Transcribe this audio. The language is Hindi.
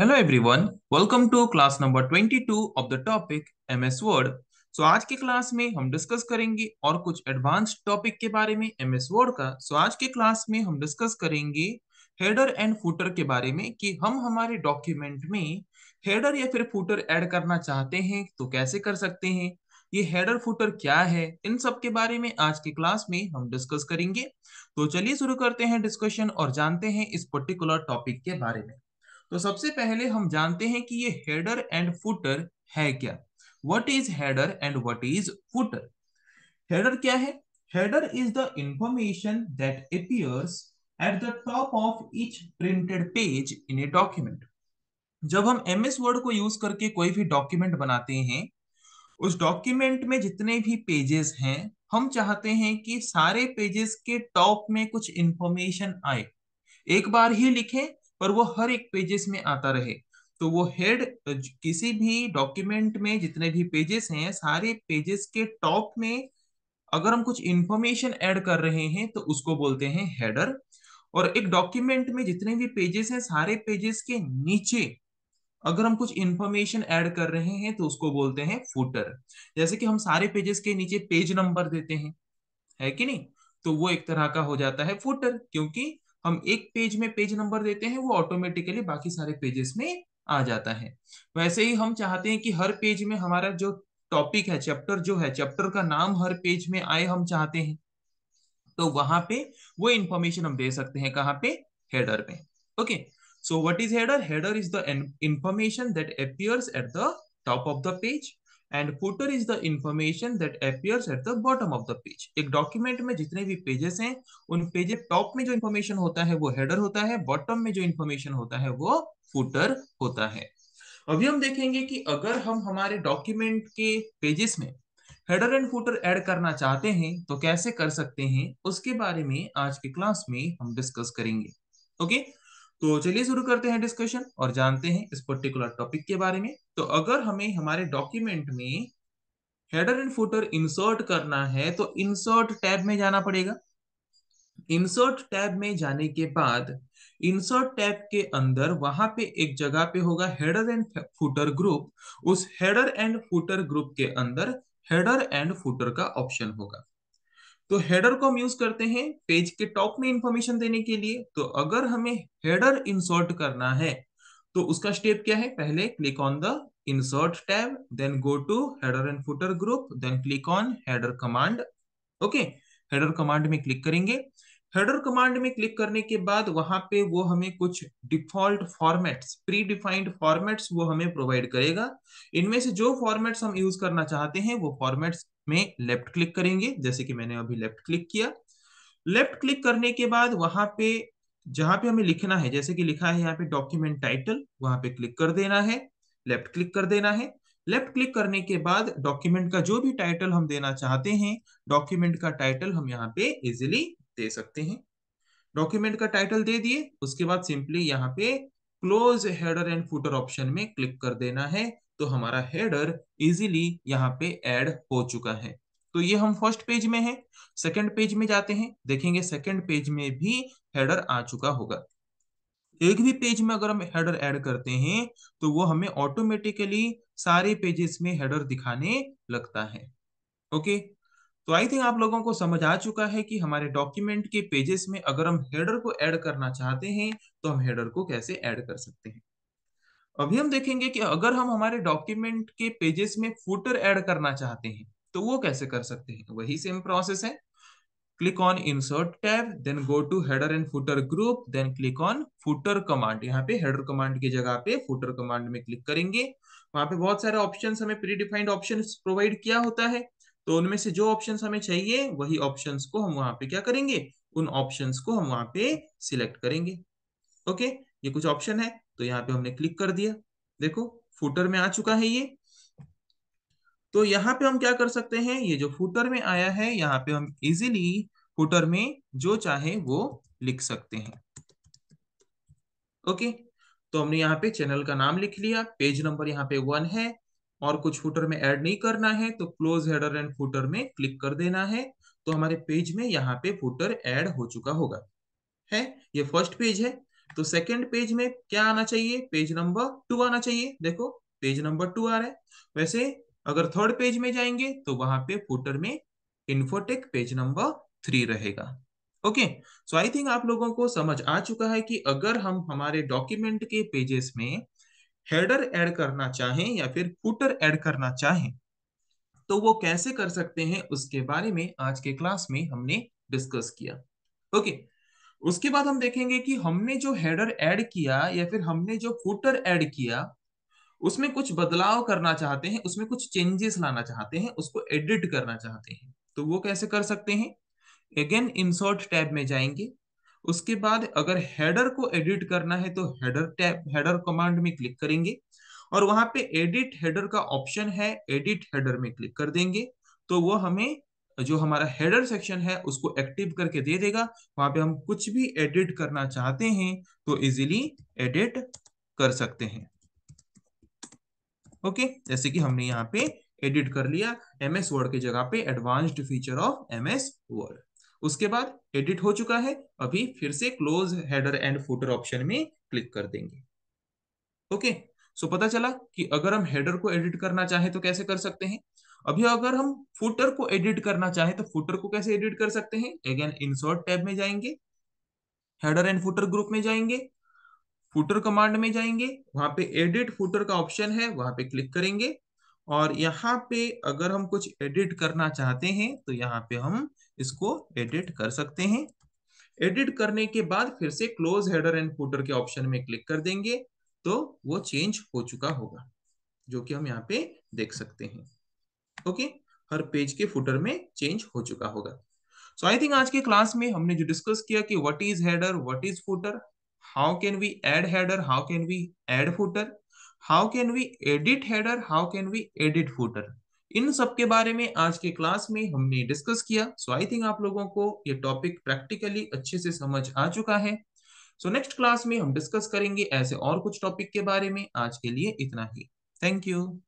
Hello everyone welcome to class number 22 of the topic MS Word so आज के क्लास में हम डिस्कस करेंगे और कुछ एडवांस टॉपिक के बारे में एमएस वर्ड का सो so, आज के क्लास में हम डिस्कस करेंगे हेडर एंड फुटर के बारे में कि हम हमारे डॉक्यूमेंट में हेडर या फिर फुटर ऐड करना चाहते हैं तो कैसे कर सकते हैं ये हेडर फुटर क्या है इन सब के बारे में आज की क्लास में हम डिस्कस करेंगे तो चलिए शुरू करते हैं डिस्कशन और जानते हैं इस पर्टिकुलर टॉपिक के बारे में तो सबसे पहले हम जानते हैं कि ये हेडर एंड फुटर है क्या what is header and what is footer header क्या है header is the information that appears at the top of each printed page in a document जब हम एम एस वर्ड को यूज करके कोई भी डॉक्यूमेंट बनाते हैं उस डॉक्यूमेंट में जितने भी पेजेस हैं हम चाहते हैं कि सारे पेजेस के टॉप में कुछ इंफॉर्मेशन आए एक बार ही लिखें पर वो हर एक पेजेस में आता रहे तो वो हेड किसी भी डॉक्यूमेंट में जितने भी पेजेस हैं सारे पेजेस के टॉप में अगर हम कुछ इंफॉर्मेशन ऐड कर रहे हैं तो उसको बोलते हैं हेडर और एक डॉक्यूमेंट में जितने भी पेजेस हैं सारे पेजेस के नीचे अगर हम कुछ इंफॉर्मेशन ऐड कर रहे हैं तो उसको बोलते हैं फुटर जैसे कि हम सारे पेजेस के नीचे पेज नंबर देते हैं है कि नहीं तो वो एक तरह का हो जाता है फुटर क्योंकि हम एक पेज में पेज नंबर देते हैं वो ऑटोमेटिकली बाकी सारे पेजेस में आ जाता है वैसे ही हम चाहते हैं कि हर पेज में हमारा जो टॉपिक है चैप्टर जो है चैप्टर का नाम हर पेज में आए हम चाहते हैं तो वहां पे वो इंफॉर्मेशन हम दे सकते हैं कहाँ पे हेडर पे okay so what is header header is the information that appears at the top of the page and footer is the information that appears at the bottom of the page एक डॉक्यूमेंट में जितने भी पेजेस हैं उन पेजे टॉप में जो इन्फॉर्मेशन होता है वो हेडर होता है बॉटम में जो इन्फॉर्मेशन होता है वो फुटर होता है अभी हम देखेंगे कि अगर हम हमारे डॉक्यूमेंट के पेजेस में हेडर एंड फुटर ऐड करना चाहते हैं तो कैसे कर सकते हैं उसके बारे में आज के क्लास में हम डिस्कस करेंगे ओके okay? तो चलिए शुरू करते हैं डिस्कशन और जानते हैं इस पर्टिकुलर टॉपिक के बारे में तो अगर हमें हमारे डॉक्यूमेंट में हेडर एंड फुटर इंसर्ट करना है तो इंसर्ट टैब में जाना पड़ेगा इंसर्ट टैब में जाने के बाद इंसर्ट टैब के अंदर वहां पे एक जगह पे होगा हेडर एंड फुटर ग्रुप उस हेडर एंड फुटर ग्रुप के अंदर हेडर एंड फुटर का ऑप्शन होगा तो हेडर को हम यूज करते हैं पेज के टॉप में इंफॉर्मेशन देने के लिए तो अगर हमें हेडर इंसर्ट करना है तो उसका स्टेप क्या है पहले click on the insert tab then go to header and footer group then click on header command okay header command में क्लिक करेंगे हेडर कमांड में क्लिक करने के बाद वहां पे वो हमें कुछ default formats predefined formats वो हमें प्रोवाइड करेगा इनमें से जो फॉर्मेट्स हम यूज करना चाहते हैं वो फॉर्मेट्स में लेफ्ट क्लिक करेंगे जैसे कि मैंने अभी लेफ्ट क्लिक किया लेफ्ट क्लिक करने के बाद वहां पे जहां पे हमें लिखना है जैसे कि लिखा है यहाँ पे डॉक्यूमेंट टाइटल वहां पे क्लिक कर देना है लेफ्ट क्लिक कर देना है लेफ्ट क्लिक करने के बाद डॉक्यूमेंट का जो भी टाइटल हम देना चाहते हैं डॉक्यूमेंट का टाइटल हम यहाँ पे इजिली दे सकते हैं डॉक्यूमेंट का टाइटल दे दिए उसके बाद सिंपली यहाँ पे close header and footer option में क्लिक कर देना है तो हमारा हेडर इजीली यहाँ पे ऐड हो चुका है तो ये हम फर्स्ट पेज में है सेकंड पेज में जाते हैं देखेंगे सेकंड पेज में भी हेडर आ चुका होगा एक भी पेज में अगर हम हेडर ऐड करते हैं तो वो हमें ऑटोमेटिकली सारे पेजेस में हेडर दिखाने लगता है ओके तो आई थिंक आप लोगों को समझ आ चुका है कि हमारे डॉक्यूमेंट के पेजेस में अगर हम हेडर को ऐड करना चाहते हैं तो हम हेडर को कैसे ऐड कर सकते हैं अभी हम देखेंगे कि अगर हम हमारे डॉक्यूमेंट के पेजेस में फुटर ऐड करना चाहते हैं तो वो कैसे कर सकते हैं वही सेम प्रोसेस है click on insert tab then go to header and footer group then click on footer command यहाँ पे हेडर कमांड की जगह पे फुटर कमांड में क्लिक करेंगे वहां पे बहुत सारे ऑप्शन हमें प्री डिफाइंड ऑप्शन प्रोवाइड किया होता है तो उनमें से जो ऑप्शन हमें चाहिए वही ऑप्शन को हम वहां पे क्या करेंगे उन ऑप्शन को हम वहां पे सिलेक्ट करेंगे ओके ये कुछ ऑप्शन है तो यहाँ पे हमने क्लिक कर दिया देखो फूटर में आ चुका है ये तो यहाँ पे हम क्या कर सकते हैं ये जो फूटर में आया है यहाँ पे हम इजीली फूटर में जो चाहे वो लिख सकते हैं ओके तो हमने यहाँ पे चैनल का नाम लिख लिया पेज नंबर यहाँ पे वन है और कुछ फुटर में ऐड नहीं करना है तो क्लोज हेडर एंड फुटर में क्लिक कर देना है तो हमारे पेज में यहाँ पे फुटर ऐड हो चुका होगा है ये फर्स्ट पेज है तो सेकंड पेज में क्या आना चाहिए पेज नंबर टू आना चाहिए देखो पेज नंबर टू आ रहा है वैसे अगर थर्ड पेज में जाएंगे तो वहां पे फुटर में इन्फोटेक पेज नंबर थ्री रहेगा ओके सो आई थिंक आप लोगों को समझ आ चुका है कि अगर हम हमारे डॉक्यूमेंट के पेजेस में हेडर ऐड करना चाहें या फिर फुटर ऐड करना चाहें तो वो कैसे कर सकते हैं उसके बारे में आज के क्लास में हमने डिस्कस किया ओके उसके बाद हम देखेंगे कि हमने जो हेडर ऐड किया या फिर हमने जो फुटर ऐड किया उसमें कुछ बदलाव करना चाहते हैं उसमें कुछ चेंजेस लाना चाहते हैं उसको एडिट करना चाहते हैं तो वो कैसे कर सकते हैं अगेन इंसर्ट टैब में जाएंगे उसके बाद अगर हेडर को एडिट करना है तो हेडर टैब हेडर कमांड में क्लिक करेंगे और वहां पे एडिट हेडर का ऑप्शन है एडिट हेडर में क्लिक कर देंगे तो वो हमें जो हमारा हेडर सेक्शन है उसको एक्टिव करके दे देगा वहां पे हम कुछ भी एडिट करना चाहते हैं तो इजीली एडिट कर सकते हैं ओके जैसे कि हमने यहाँ पे एडिट कर लिया एमएस वर्ड की जगह पे advanced feature of MS Word उसके बाद एडिट हो चुका है अभी फिर से close header and footer option में क्लिक कर देंगे ओके सो पता चला कि अगर हम हेडर को एडिट करना चाहें तो कैसे कर सकते हैं अभी अगर हम फुटर को एडिट करना चाहें तो फुटर को कैसे एडिट कर सकते हैं अगेन इंसर्ट टैब में जाएंगे हेडर एंड फुटर ग्रुप में जाएंगे फुटर कमांड में जाएंगे वहां पे एडिट फुटर का ऑप्शन है वहां पे क्लिक करेंगे और यहाँ पे अगर हम कुछ एडिट करना चाहते हैं तो यहाँ पे हम इसको एडिट कर सकते हैं एडिट करने के बाद फिर से क्लोज हेडर एंड फुटर के ऑप्शन में क्लिक कर देंगे तो वो चेंज हो चुका होगा जो कि हम यहाँ पे देख सकते हैं ओके हर पेज के फुटर में चेंज हो चुका होगा सो आई थिंक आज के क्लास में हमने जो डिस्कस किया कि what is header what is footer how can we add header how can we add footer how can we edit header how can we edit footer इन सब के बारे में आज के क्लास में हमने डिस्कस किया सो आई थिंक आप लोगों को ये टॉपिक प्रैक्टिकली अच्छे से समझ आ चुका है सो नेक्स्ट क्लास में हम डिस्कस करेंगे ऐसे और कुछ टॉपिक के बारे में आज के लिए इतना ही थैंक यू